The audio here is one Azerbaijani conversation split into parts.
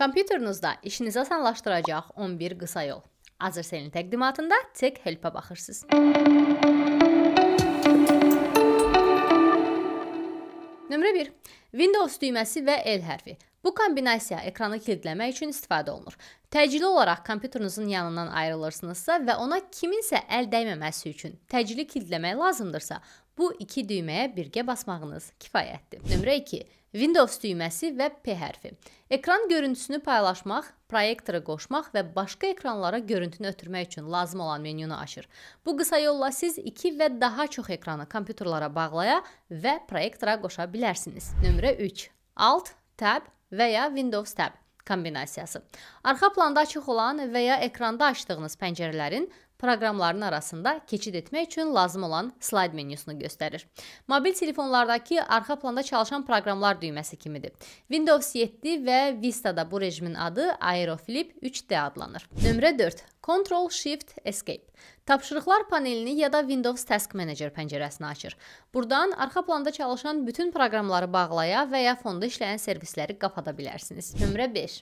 Kompüterinizdə işinizi asanlaşdıracaq 11 qısa yol. Azerselin təqdimatında Tech Help-ə baxırsınız. Nömrə 1. Windows düyməsi və L hərfi. Bu kombinasiya ekranı kilidləmək üçün istifadə olunur. Təcili olaraq kompüterinizin yanından ayrılırsınızsa və ona kiminsə əl dəyməməsi üçün təcili kilidləmək lazımdırsa, bu iki düyməyə birgə basmağınız kifayətdir. Nömrə 2. Windows düyməsi və P hərfi. Ekran görüntüsünü paylaşmaq, proyektora qoşmaq və başqa ekranlara görüntünü ötürmək üçün lazım olan menyunu açır. Bu qısa yolla siz 2 və daha çox ekranı kompüterlara bağlaya və proyektora qoşa bilərsiniz. Nömrə 3. Alt Tab və ya Windows Tab kombinasiyası. Arxa planda açıq olan və ya ekranda açdığınız pəncərələrin proqramların arasında keçid etmək üçün lazım olan slayd menyusunu göstərir. Mobil telefonlardakı arxa planda çalışan proqramlar düyməsi kimidir. Windows 7 və Vista-da bu rejimin adı Aeroflip 3D adlanır. Nömrə 4. Ctrl Shift Escape. Tapşırıqlar panelini ya da Windows Task Manager pəncərəsini açır. Burdan arxa planda çalışan bütün proqramları bağlaya və ya fonda işləyən servisləri qapata bilərsiniz. Nömrə 5.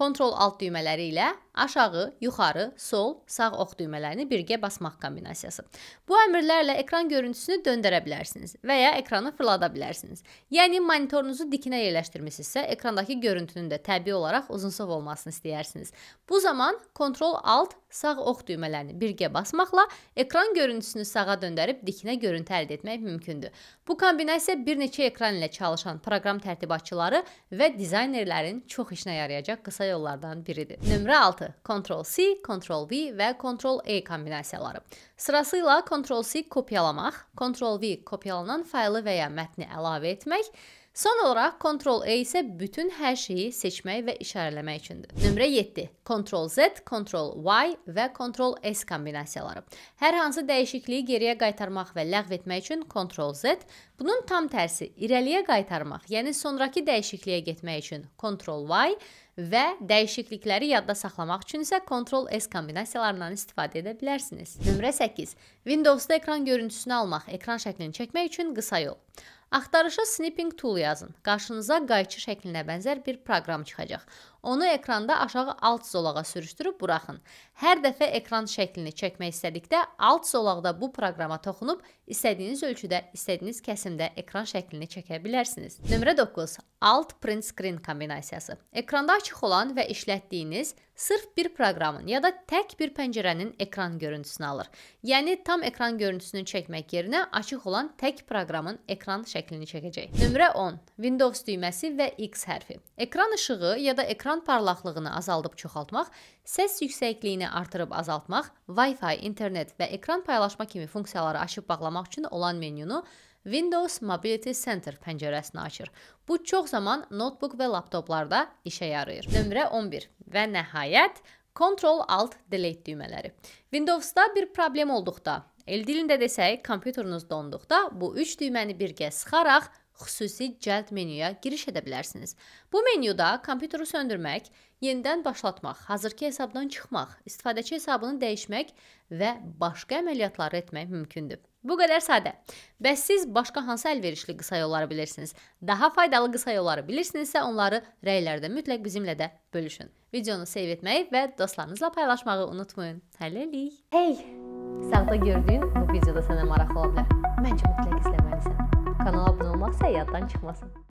Ctrl Alt düymələri ilə aşağı, yuxarı, sol, sağ ox düymələrini birgə basmaq kombinasiyası. Bu əmrlərlə ekran görüntüsünü döndərə bilərsiniz və ya ekranı fırlada bilərsiniz. Yəni monitorunuzu dikinə yerləşdirmisinizsə, ekrandakı görüntünün də təbii olaraq uzunsov olmasını istəyirsiniz. Bu zaman Ctrl Alt sağ ox düymələrini birgə basmaqla ekran görüntüsünü sağa döndərib dikinə görüntü əldə etmək mümkündür. Bu kombinasiya bir neçə ekran ilə çalışan proqram tərtibatçıları və dizaynerlərin çox işinə yarayacaq qısa yollardan biridir. Nömrə 6: Ctrl-C, Ctrl-V və Ctrl-E kombinasiyaları. Sırasıyla Ctrl-C kopyalamaq, Ctrl-V kopyalanan faylı və ya mətni əlavə etmək, Son olaraq Ctrl-A isə bütün hər şeyi seçmək və işarələmək üçündür. Nömrə 7. Ctrl-Z, Ctrl-Y və Ctrl-S kombinasiyaları. Hər hansı dəyişikliyi geriyə qaytarmaq və ləğv etmək üçün Ctrl-Z, bunun tam tərsi irəliyə qaytarmaq, yəni sonrakı dəyişikliyə getmək üçün Ctrl-Y və dəyişiklikləri yadda saxlamaq üçün isə Ctrl-S kombinasiyalarından istifadə edə bilərsiniz. Nömrə 8. Windows-da ekran görüntüsünü almaq, ekran şəklini çəkmək üçün qısa yol. Axtarışa snipping tool yazın. Qarşınıza qayçı şəklinə bənzər bir proqram çıxacaq. Onu ekranda aşağı alt zolağa sürüşdürüb buraxın. Hər dəfə ekran şəklini çəkmək istədikdə alt zolaqda bu proqrama toxunub istədiyiniz ölçüdə, istədiyiniz kəsimdə ekran şəklini çəkə bilərsiniz. Nömrə 9. Alt print screen kombinasiyası. Ekranda açıq olan və işlətdiyiniz sırf bir proqramın ya da tək bir pəncərənin ekran görüntüsünü alır. Yəni tam ekran görüntüsünü çəkmək yerinə açıq olan tək proqramın ekran şəklini çəkəcək. Nömrə 10. Windows düyməsi və X hərfi. Ekran işığı ya da ekran ekran parlaqlığını azaldıb çoxaltmaq, səs yüksəkliyini artırıb azaltmaq, Wi-Fi, internet və ekran paylaşma kimi funksiyaları açıb bağlamaq üçün olan menyunu Windows Mobility Center pəncərəsini açır. Bu çox zaman notebook və laptoplarda işə yarayır. Nömrə 11 və nəhayət Ctrl Alt Delete düymələri. Windows-da bir problem olduqda, el dilində desək, kompüteriniz donduqda bu 3 düyməni birgə sıxaraq xüsusi cəld menyuya giriş edə bilərsiniz. Bu menyuda kompüteri söndürmək, yenidən başlatmaq, hazırki hesabdan çıxmaq, istifadəçi hesabını dəyişmək və başqa əməliyyatları etmək mümkündür. Bu qədər sadə. Bəs siz başqa hansı əlverişli qısa yolları bilirsiniz? Daha faydalı qısa yolları bilirsinizsə, onları rəylərdə mütləq bizimlə də bölüşün. Videonu seyv etməyi və dostlarınızla paylaşmağı unutmayın. Hələlik. Hey, sağda gördüyün bu videoda sənə maraqlı ola bilər. Məncə mütləq izləməlisən. Kanala abone olmak ise yaddan